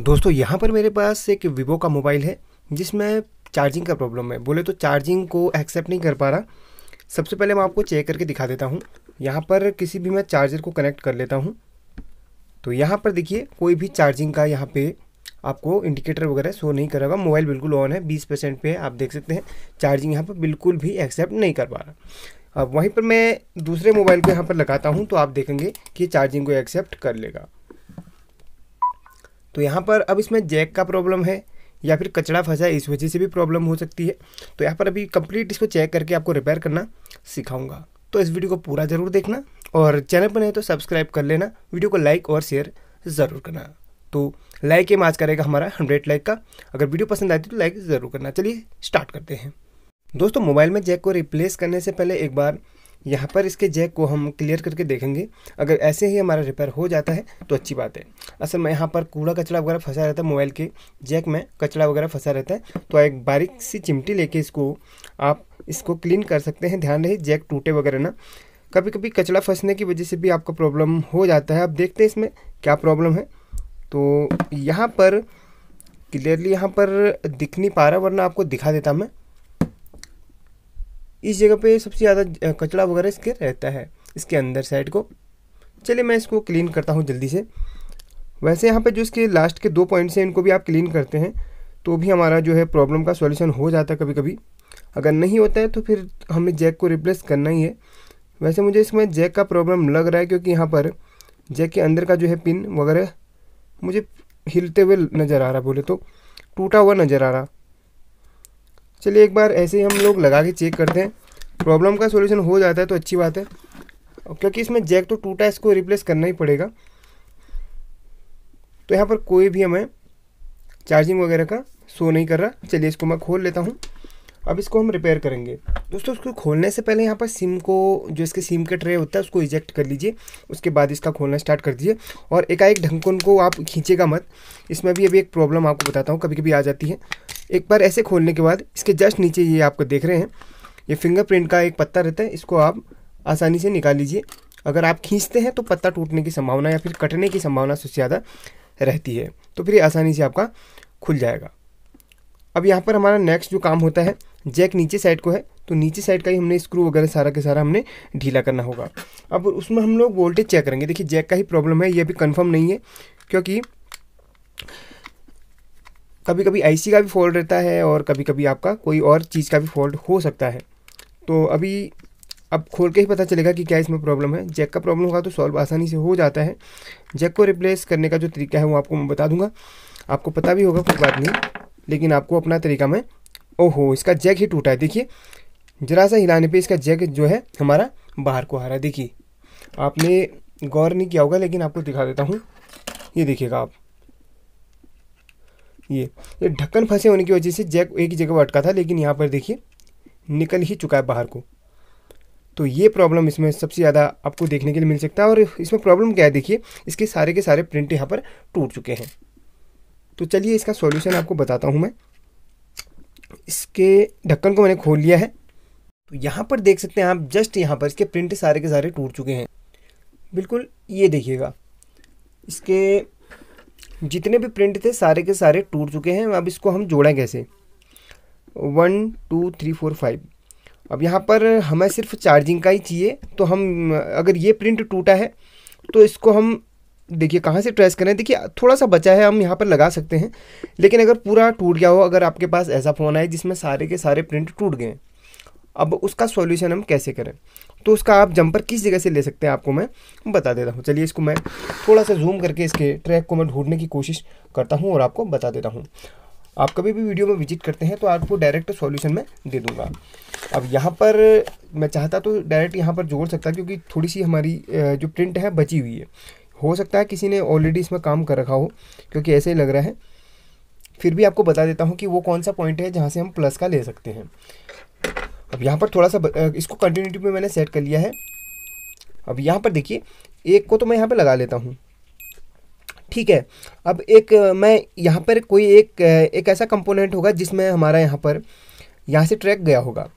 दोस्तों यहाँ पर मेरे पास एक वीवो का मोबाइल है जिसमें चार्जिंग का प्रॉब्लम है बोले तो चार्जिंग को एक्सेप्ट नहीं कर पा रहा सबसे पहले मैं आपको चेक करके दिखा देता हूँ यहाँ पर किसी भी मैं चार्जर को कनेक्ट कर लेता हूँ तो यहाँ पर देखिए कोई भी चार्जिंग का यहाँ पे आपको इंडिकेटर वगैरह शो नहीं करेगा मोबाइल बिल्कुल ऑन है बीस परसेंट पे आप देख सकते हैं चार्जिंग यहाँ पर बिल्कुल भी एक्सेप्ट नहीं कर पा रहा अब वहीं पर मैं दूसरे मोबाइल को यहाँ पर लगाता हूँ तो आप देखेंगे कि चार्जिंग को एक्सेप्ट कर लेगा तो यहाँ पर अब इसमें जैक का प्रॉब्लम है या फिर कचड़ा फंसा है इस वजह से भी प्रॉब्लम हो सकती है तो यहाँ पर अभी कंप्लीट इसको चेक करके आपको रिपेयर करना सिखाऊंगा तो इस वीडियो को पूरा ज़रूर देखना और चैनल पर नहीं तो सब्सक्राइब कर लेना वीडियो को लाइक और शेयर ज़रूर करना तो लाइक एम आज करेगा हमारा हंड्रेड लाइक का अगर वीडियो पसंद आती तो लाइक ज़रूर करना चलिए स्टार्ट करते हैं दोस्तों मोबाइल में जैक को रिप्लेस करने से पहले एक बार यहाँ पर इसके जैक को हम क्लियर करके देखेंगे अगर ऐसे ही हमारा रिपेयर हो जाता है तो अच्छी बात है असल में यहाँ पर कूड़ा कचरा वगैरह फंसा रहता है मोबाइल के जैक में कचरा वगैरह फंसा रहता है तो एक बारीक सी चिमटी लेके इसको आप इसको क्लीन कर सकते हैं ध्यान रहे जैक टूटे वगैरह ना कभी कभी कचरा फंसने की वजह से भी आपका प्रॉब्लम हो जाता है आप देखते हैं इसमें क्या प्रॉब्लम है तो यहाँ पर क्लियरली यहाँ पर दिख नहीं पा रहा वरना आपको दिखा देता मैं इस जगह पे सबसे ज़्यादा कचरा वगैरह इसके रहता है इसके अंदर साइड को चलिए मैं इसको क्लीन करता हूँ जल्दी से वैसे यहाँ पे जो इसके लास्ट के दो पॉइंट्स हैं इनको भी आप क्लीन करते हैं तो भी हमारा जो है प्रॉब्लम का सॉल्यूशन हो जाता है कभी कभी अगर नहीं होता है तो फिर हमें जैक को रिप्लेस करना ही है वैसे मुझे इसमें जैक का प्रॉब्लम लग रहा है क्योंकि यहाँ पर जैक के अंदर का जो है पिन वगैरह मुझे हिलते हुए नज़र आ रहा बोले तो टूटा हुआ नज़र आ रहा चलिए एक बार ऐसे ही हम लोग लगा के चेक करते हैं प्रॉब्लम का सोल्यूशन हो जाता है तो अच्छी बात है क्योंकि इसमें जैक तो टूटा है इसको रिप्लेस करना ही पड़ेगा तो यहाँ पर कोई भी हमें चार्जिंग वगैरह का शो नहीं कर रहा चलिए इसको मैं खोल लेता हूँ अब इसको हम रिपेयर करेंगे दोस्तों उसको खोलने से पहले यहाँ पर सिम को जो इसके सिम का ट्रे होता है उसको इजेक्ट कर लीजिए उसके बाद इसका खोलना स्टार्ट कर दीजिए और एकाएक ढंकन को आप खींचेगा मत इसमें भी अभी एक प्रॉब्लम आपको बताता हूँ कभी कभी आ जाती है एक बार ऐसे खोलने के बाद इसके जस्ट नीचे ये आपको देख रहे हैं ये फिंगरप्रिंट का एक पत्ता रहता है इसको आप आसानी से निकाल लीजिए अगर आप खींचते हैं तो पत्ता टूटने की संभावना या फिर कटने की संभावना सबसे ज़्यादा रहती है तो फिर ये आसानी से आपका खुल जाएगा अब यहाँ पर हमारा नेक्स्ट जो काम होता है जैक नीचे साइड को है तो नीचे साइड का ही हमने स्क्रू वगैरह सारा के सारा हमने ढीला करना होगा अब उसमें हम लोग वोल्टेज चेक करेंगे देखिए जैक का ही प्रॉब्लम है ये अभी कन्फर्म नहीं है क्योंकि कभी कभी आईसी का भी फॉल्ट रहता है और कभी कभी आपका कोई और चीज़ का भी फॉल्ट हो सकता है तो अभी अब खोल के ही पता चलेगा कि क्या इसमें प्रॉब्लम है जैक का प्रॉब्लम होगा तो सॉल्व आसानी से हो जाता है जैक को रिप्लेस करने का जो तरीका है वो आपको मैं बता दूंगा आपको पता भी होगा कोई बात नहीं लेकिन आपको अपना तरीका मैं ओहो इसका जैक ही टूटा है देखिए ज़रा सा हिलाने पर इसका जैक जो है हमारा बाहर को आ रहा है देखिए आपने गौर नहीं किया होगा लेकिन आपको दिखा देता हूँ ये देखिएगा आप ये ये ढक्कन फंसे होने की वजह से जैक एक ही जगह पर अटका था लेकिन यहाँ पर देखिए निकल ही चुका है बाहर को तो ये प्रॉब्लम इसमें सबसे ज़्यादा आपको देखने के लिए मिल सकता है और इसमें प्रॉब्लम क्या है देखिए इसके सारे के सारे प्रिंट यहाँ पर टूट चुके हैं तो चलिए इसका सॉल्यूशन आपको बताता हूँ मैं इसके ढक्कन को मैंने खोल लिया है तो यहाँ पर देख सकते हैं आप जस्ट यहाँ पर इसके प्रिंट सारे के सारे टूट चुके हैं बिल्कुल ये देखिएगा इसके जितने भी प्रिंट थे सारे के सारे टूट चुके हैं अब इसको हम जोड़ें कैसे one two three four five अब यहाँ पर हमें सिर्फ चार्जिंग का ही चाहिए तो हम अगर ये प्रिंट टूटा है तो इसको हम देखिए कहाँ से ट्रेस करें देखिए थोड़ा सा बचा है हम यहाँ पर लगा सकते हैं लेकिन अगर पूरा टूट गया हो अगर आपके पास ऐसा फ़ोन आए जिसमें सारे के सारे प्रिंट टूट गए अब उसका सॉल्यूशन हम कैसे करें तो उसका आप जंपर किस जगह से ले सकते हैं आपको मैं बता देता हूँ चलिए इसको मैं थोड़ा सा जूम करके इसके ट्रैक को मैं ढूंढने की कोशिश करता हूँ और आपको बता देता हूँ आप कभी भी वीडियो में विजिट करते हैं तो आपको डायरेक्ट सॉल्यूशन में दे दूंगा अब यहाँ पर मैं चाहता तो डायरेक्ट यहाँ पर जोड़ सकता क्योंकि थोड़ी सी हमारी जो प्रिंट है बची हुई है हो सकता है किसी ने ऑलरेडी इसमें काम कर रखा हो क्योंकि ऐसे ही लग रहा है फिर भी आपको बता देता हूँ कि वो कौन सा पॉइंट है जहाँ से हम प्लस का ले सकते हैं अब यहाँ पर थोड़ा सा इसको कंटिन्यूटी में मैंने सेट कर लिया है अब यहाँ पर देखिए एक को तो मैं यहाँ पर लगा लेता हूँ ठीक है अब एक मैं यहाँ पर कोई एक एक ऐसा कंपोनेंट होगा जिसमें हमारा यहाँ पर यहाँ से ट्रैक गया होगा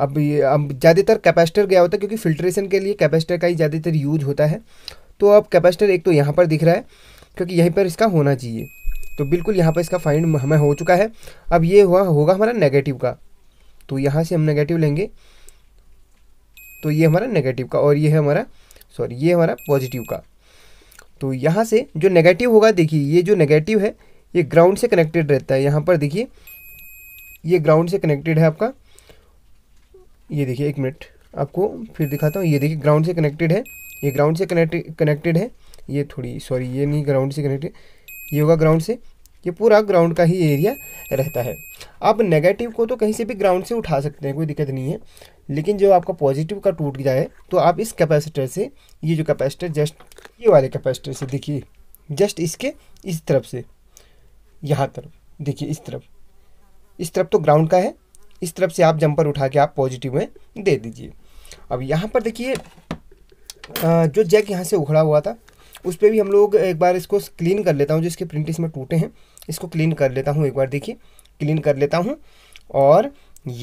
अब ये अब ज़्यादातर कैपेसिटर गया होता है क्योंकि फिल्ट्रेशन के लिए कैपेसिटर का ही ज़्यादातर यूज होता है तो अब कैपेसिटर एक तो यहाँ पर दिख रहा है क्योंकि यहीं पर इसका होना चाहिए तो बिल्कुल यहाँ पर इसका फाइंड हमें हो चुका है अब ये हुआ होगा हमारा नेगेटिव का तो यहाँ से हम नेगेटिव लेंगे तो ये हमारा नेगेटिव का और ये है हमारा सॉरी ये हमारा पॉजिटिव का तो यहाँ से जो नेगेटिव होगा देखिए ये जो नेगेटिव है ये ग्राउंड से कनेक्टेड रहता है यहाँ पर देखिए ये ग्राउंड से कनेक्टेड है आपका ये देखिए एक मिनट आपको फिर दिखाता हूँ ये देखिए ग्राउंड से कनेक्टेड है ये ग्राउंड से कनेक्ट कनेक्टेड है ये थोड़ी सॉरी ये नहीं ग्राउंड से कनेक्टेड ये होगा ग्राउंड से ये पूरा ग्राउंड का ही एरिया रहता है आप नेगेटिव को तो कहीं से भी ग्राउंड से उठा सकते हैं कोई दिक्कत नहीं है लेकिन जो आपका पॉजिटिव का टूट जाए तो आप इस कैपेसिटर से ये जो कैपेसिटर जस्ट ये वाले कैपेसिटर से देखिए जस्ट इसके इस तरफ से यहाँ तरफ देखिए इस तरफ इस तरफ तो ग्राउंड का है इस तरफ से आप जंपर उठा के आप पॉजिटिव में दे दीजिए अब यहाँ पर देखिए जो जैक यहाँ से उखड़ा हुआ था उस पर भी हम लोग एक बार इसको क्लीन कर लेता हूँ जो इसके प्रिंट इसमें टूटे हैं इसको क्लीन कर लेता हूँ एक बार देखिए क्लीन कर लेता हूँ और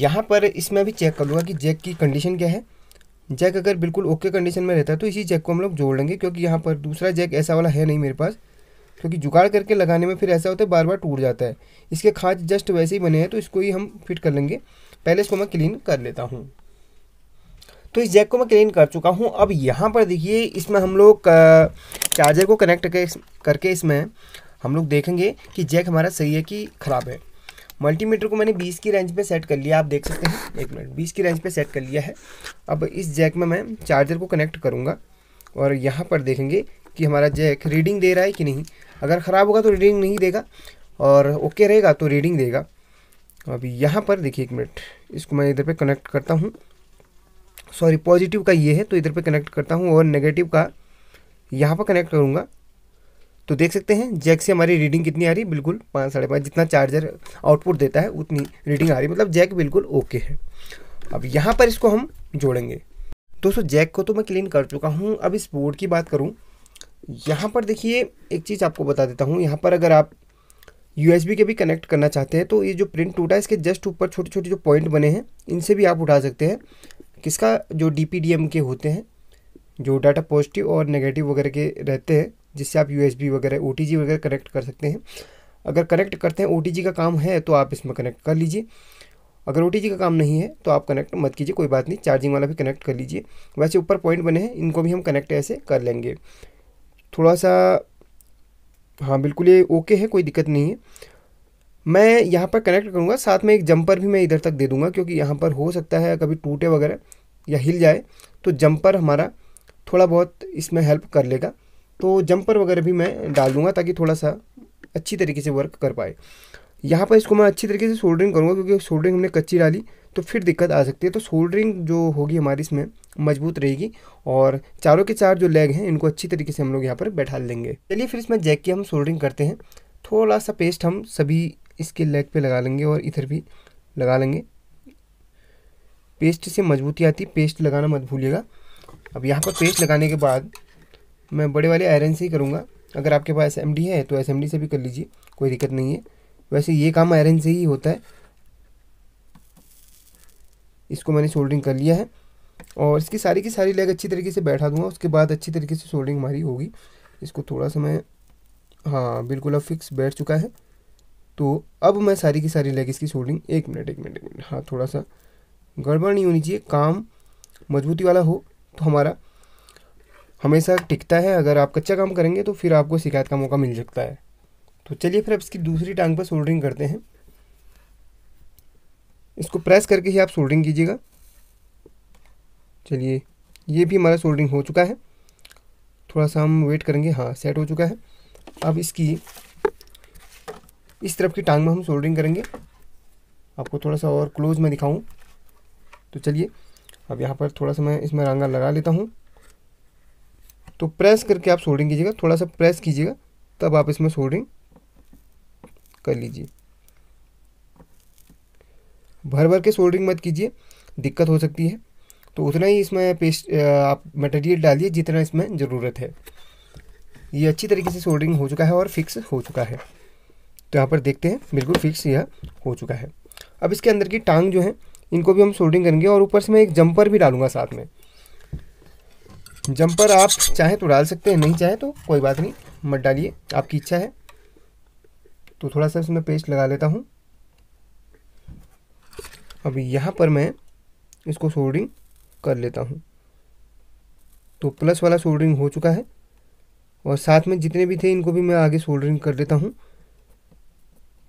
यहाँ पर इसमें भी चेक कर लूँगा कि जैक की कंडीशन क्या है जैक अगर बिल्कुल ओके कंडीशन में रहता है तो इसी जैक को हम लोग जोड़ लेंगे क्योंकि यहाँ पर दूसरा जैक ऐसा वाला है नहीं मेरे पास क्योंकि जुगाड़ करके लगाने में फिर ऐसा होता है बार बार टूट जाता है इसके खाँच जस्ट वैसे ही बने हैं तो इसको ही हम फिट कर लेंगे पहले इसको मैं क्लीन कर लेता हूँ तो इस जैक को मैं क्लीन कर चुका हूँ अब यहाँ पर देखिए इसमें हम लोग चार्जर को कनेक्ट करके इसमें हम लोग देखेंगे कि जैक हमारा सही है कि ख़राब है मल्टीमीटर को मैंने बीस की रेंज पर सेट कर लिया आप देख सकते हैं एक मिनट बीस की रेंज पर सेट कर लिया है अब इस जैक में मैं चार्जर को कनेक्ट करूँगा और यहाँ पर देखेंगे कि हमारा जैक रीडिंग दे रहा है कि नहीं अगर ख़राब होगा तो रीडिंग नहीं देगा और ओके रहेगा तो रीडिंग देगा अब यहाँ पर देखिए एक मिनट इसको मैं इधर पर कनेक्ट करता हूँ सॉरी पॉजिटिव का ये है तो इधर पर कनेक्ट करता हूँ और नेगेटिव का यहाँ पर कनेक्ट करूँगा तो देख सकते हैं जैक से हमारी रीडिंग कितनी आ रही है बिल्कुल पाँच साढ़े पाँच जितना चार्जर आउटपुट देता है उतनी रीडिंग आ रही है मतलब जैक बिल्कुल ओके है अब यहाँ पर इसको हम जोड़ेंगे दोस्तों जैक को तो मैं क्लीन कर चुका हूँ अब इस बोर्ड की बात करूँ यहाँ पर देखिए एक चीज़ आपको बता देता हूँ यहाँ पर अगर आप यू के भी कनेक्ट करना चाहते हैं तो ये जो प्रिंट टूटा है इसके जस्ट ऊपर छोटे छोटे जो पॉइंट बने हैं इनसे भी आप उठा सकते हैं किसका जो डी के होते हैं जो डाटा पॉजिटिव और नेगेटिव वगैरह के रहते हैं जिससे आप यू वगैरह ओ वगैरह कनेक्ट कर सकते हैं अगर कनेक्ट करते हैं ओ का काम है तो आप इसमें कनेक्ट कर लीजिए अगर ओ का काम नहीं है तो आप कनेक्ट मत कीजिए कोई बात नहीं चार्जिंग वाला भी कनेक्ट कर लीजिए वैसे ऊपर पॉइंट बने हैं इनको भी हम कनेक्ट ऐसे कर लेंगे थोड़ा सा हाँ बिल्कुल ये ओके है कोई दिक्कत नहीं है मैं यहाँ पर कनेक्ट करूँगा साथ में एक जंपर भी मैं इधर तक दे दूँगा क्योंकि यहाँ पर हो सकता है कभी टूटे वगैरह या हिल जाए तो जंपर हमारा थोड़ा बहुत इसमें हेल्प कर लेगा तो जंपर वगैरह भी मैं डाल दूंगा ताकि थोड़ा सा अच्छी तरीके से वर्क कर पाए यहाँ पर इसको मैं अच्छी तरीके से सोल्डरिंग करूँगा क्योंकि सोल्डरिंग हमने कच्ची डाली तो फिर दिक्कत आ सकती है तो सोल्डरिंग जो होगी हमारी इसमें मजबूत रहेगी और चारों के चार जो लेग हैं इनको अच्छी तरीके से हम लोग यहाँ पर बैठा लेंगे चलिए फिर इसमें जैक की हम सोल्डरिंग करते हैं थोड़ा सा पेस्ट हम सभी इसके लेग पर लगा लेंगे और इधर भी लगा लेंगे पेस्ट से मजबूती आती पेस्ट लगाना मत भूलिएगा अब यहाँ पर पेस्ट लगाने के बाद मैं बड़े वाले आयरन से ही करूँगा अगर आपके पास एस है तो एस से भी कर लीजिए कोई दिक्कत नहीं है वैसे ये काम आयरन से ही होता है इसको मैंने सोल्डरिंग कर लिया है और इसकी सारी की सारी लेग अच्छी तरीके से बैठा दूंगा उसके बाद अच्छी तरीके से सोल्डरिंग हमारी होगी इसको थोड़ा सा मैं हाँ बिल्कुल अब फिक्स बैठ चुका है तो अब मैं सारी की सारी लेग इसकी सोल्डिंग एक मिनट एक मिनट एक मिनट हाँ थोड़ा सा गड़बड़ नहीं होनी चाहिए काम मजबूती वाला हो तो हमारा हमेशा टिकता है अगर आप कच्चा काम करेंगे तो फिर आपको शिकायत का मौका मिल सकता है तो चलिए फिर अब इसकी दूसरी टांग पर सोल्डरिंग करते हैं इसको प्रेस करके ही आप सोल्डरिंग कीजिएगा चलिए ये भी हमारा सोल्डरिंग हो चुका है थोड़ा सा हम वेट करेंगे हाँ सेट हो चुका है अब इसकी इस तरफ की टांग में हम सोल्डरिंग करेंगे आपको थोड़ा सा और क्लोज में दिखाऊं तो चलिए अब यहाँ पर थोड़ा सा मैं इसमें रंगा लगा लेता हूँ तो प्रेस करके आप सोल्डिंग कीजिएगा थोड़ा सा प्रेस कीजिएगा तब आप इसमें सोल्डिंग कर लीजिए भर भर के सोल्डिंग मत कीजिए दिक्कत हो सकती है तो उतना ही इसमें पेस्ट आप मटेरियल डालिए जितना इसमें ज़रूरत है ये अच्छी तरीके से सोल्डिंग हो चुका है और फिक्स हो चुका है तो यहाँ पर देखते हैं बिल्कुल फिक्स यह हो चुका है अब इसके अंदर की टांग जो है इनको भी हम सोल्डिंग करेंगे और ऊपर से मैं एक जंपर भी डालूंगा साथ में जंपर आप चाहें तो डाल सकते हैं नहीं चाहें तो कोई बात नहीं मत डालिए आपकी इच्छा है तो थोड़ा सा इसमें पेस्ट लगा लेता हूँ अब यहाँ पर मैं इसको सोल्डरिंग कर लेता हूँ तो प्लस वाला सोल्डरिंग हो चुका है और साथ में जितने भी थे इनको भी मैं आगे सोल्डरिंग कर लेता हूँ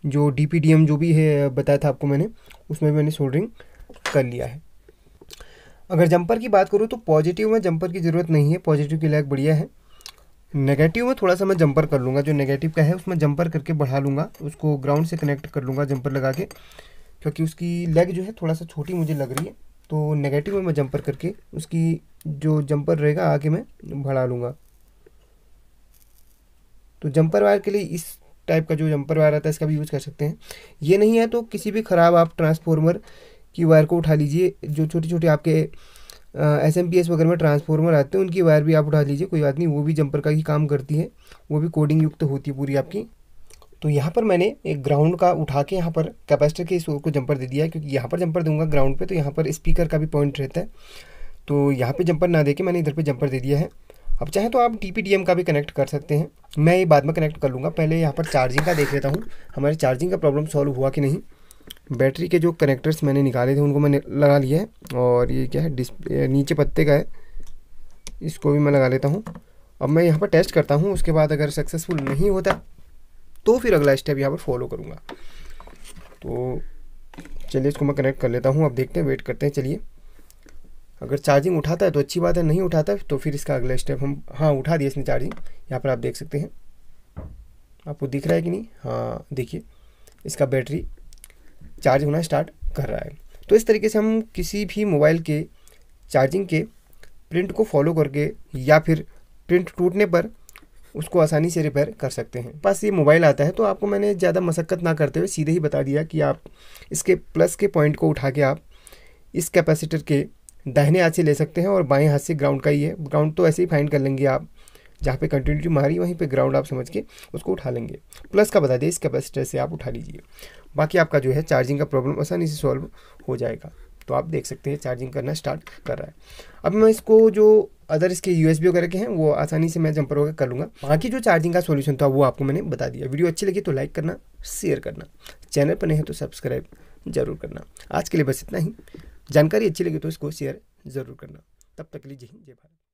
जो डी जो भी है बताया था आपको मैंने उसमें मैंने सोल्डरिंग कर लिया है अगर जंपर की बात करूँ तो पॉजिटिव में जंपर की ज़रूरत नहीं है पॉजिटिव की लैग बढ़िया है नेगेटिव में थोड़ा सा मैं जंपर कर लूँगा जो नेगेटिव का है उसमें जंपर करके बढ़ा लूँगा उसको ग्राउंड से कनेक्ट कर लूँगा जंपर लगा के क्योंकि उसकी लेग जो है थोड़ा सा छोटी मुझे लग रही है तो नेगेटिव में मैं जंपर करके उसकी जो जंपर रहेगा आगे मैं बढ़ा लूँगा तो जंपर वायर के लिए इस टाइप का जो जंपर वायर आता है इसका भी यूज़ कर सकते हैं ये नहीं है तो किसी भी ख़राब आप ट्रांसफॉर्मर की वायर को उठा लीजिए जो छोटे छोटे आपके एस एम पी एस वगैरह में ट्रांसफॉर्मर आते हैं उनकी वायर भी आप उठा लीजिए कोई बात नहीं वो भी जंपर का ही काम करती है वो भी कोडिंग युक्त होती है पूरी आपकी तो यहाँ पर मैंने एक ग्राउंड का उठा के यहाँ पर कैपेसिटर के इस ओर को जंपर दे दिया है क्योंकि यहाँ पर जंपर दूंगा ग्राउंड पे तो यहाँ पर स्पीकर का भी पॉइंट रहता है तो यहाँ पे जंपर ना देके मैंने इधर पे जंपर दे दिया है अब चाहे तो आप टी का भी कनेक्ट कर सकते हैं मैं ये बाद में कनेक्ट कर लूँगा पहले यहाँ पर चार्जिंग का देख लेता हूँ हमारे चार्जिंग का प्रॉब्लम सॉल्व हुआ कि नहीं बैटरी के जो कनेक्टर्स मैंने निकाले थे उनको मैंने लगा लिया है और ये क्या है डिस्प्ले नीचे पत्ते का है इसको भी मैं लगा लेता हूँ अब मैं यहाँ पर टेस्ट करता हूँ उसके बाद अगर सक्सेसफुल नहीं होता तो फिर अगला स्टेप यहाँ पर फॉलो करूँगा तो चलिए इसको मैं कनेक्ट कर लेता हूँ अब देखते हैं वेट करते हैं चलिए अगर चार्जिंग उठाता है तो अच्छी बात है नहीं उठाता है तो फिर इसका अगला स्टेप हम हाँ उठा दिए इसने चार्जिंग यहाँ पर आप देख सकते हैं आपको दिख रहा है कि नहीं हाँ देखिए इसका बैटरी चार्ज होना स्टार्ट कर रहा है तो इस तरीके से हम किसी भी मोबाइल के चार्जिंग के प्रिंट को फॉलो करके या फिर प्रिंट टूटने पर उसको आसानी से रिपेयर कर सकते हैं पास ये मोबाइल आता है तो आपको मैंने ज़्यादा मशक्क़त ना करते हुए सीधे ही बता दिया कि आप इसके प्लस के पॉइंट को उठा के आप इस कैपेसिटर के दाहिने हाथ से ले सकते हैं और बाएं हाथ से ग्राउंड का ही है ग्राउंड तो ऐसे ही फाइंड कर लेंगे आप जहाँ पे कंटिन्यूटी मारी वहीं पे ग्राउंड आप समझ के उसको उठा लेंगे प्लस का बता दें इस कैपेसिटर से आप उठा लीजिए बाकी आपका जो है चार्जिंग का प्रॉब्लम आसानी से सॉल्व हो जाएगा तो आप देख सकते हैं चार्जिंग करना स्टार्ट कर रहा है अब मैं इसको जो अदर इसके यू वगैरह के हैं वो आसानी से मैं जंपर वगैरह कर लूँगा बाकी जो चार्जिंग का सोल्यूशन था वो आपको मैंने बता दिया वीडियो अच्छी लगी तो लाइक करना शेयर करना चैनल पर नहीं है तो सब्सक्राइब जरूर करना आज के लिए बस इतना ही जानकारी अच्छी लगी तो इसको शेयर ज़रूर करना तब तक लीजिए हिंद जय भारत